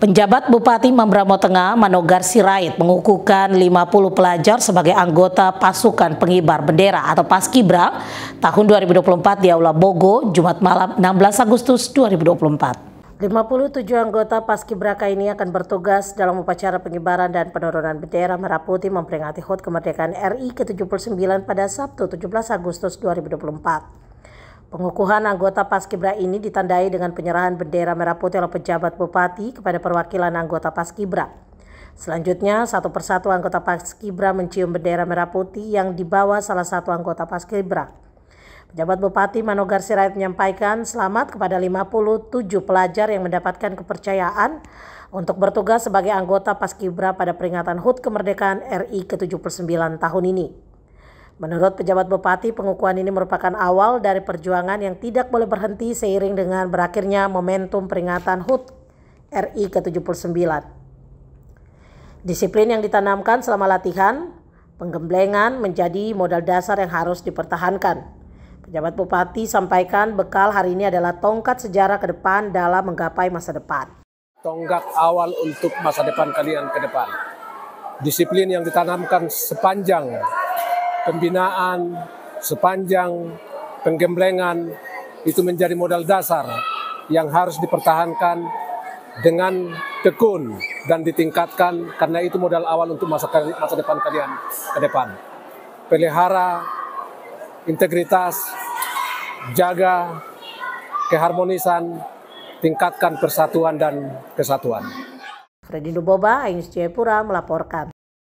Penjabat Bupati Mambramo Tengah Manogar Sirait mengukuhkan 50 pelajar sebagai anggota pasukan pengibar bendera atau Paskibra tahun 2024 di Aula Bogo Jumat malam 16 Agustus 2024. 57 anggota Paskibraka ini akan bertugas dalam upacara pengibaran dan penurunan bendera merah putih memperingati HUT kemerdekaan RI ke-79 pada Sabtu 17 Agustus 2024. Pengukuhan anggota Paskibra ini ditandai dengan penyerahan bendera merah putih oleh pejabat bupati kepada perwakilan anggota Paskibra. Selanjutnya, satu persatu anggota Paskibra mencium bendera merah putih yang dibawa salah satu anggota Paskibra. Pejabat Bupati Manogar Sirait menyampaikan selamat kepada 57 pelajar yang mendapatkan kepercayaan untuk bertugas sebagai anggota Paskibra pada peringatan HUT Kemerdekaan RI ke-79 tahun ini. Menurut pejabat bupati, pengukuhan ini merupakan awal dari perjuangan yang tidak boleh berhenti seiring dengan berakhirnya momentum peringatan HUT RI ke-79. Disiplin yang ditanamkan selama latihan, penggemblengan menjadi modal dasar yang harus dipertahankan. Pejabat bupati sampaikan bekal hari ini adalah tongkat sejarah ke depan dalam menggapai masa depan. Tonggak awal untuk masa depan kalian ke depan disiplin yang ditanamkan sepanjang pembinaan, sepanjang penggemblengan itu menjadi modal dasar yang harus dipertahankan dengan tekun dan ditingkatkan karena itu modal awal untuk masa, masa depan kalian ke depan. Pelihara integritas, jaga keharmonisan, tingkatkan persatuan dan kesatuan. Fredy Nuboba, Ainus Jayapura melaporkan.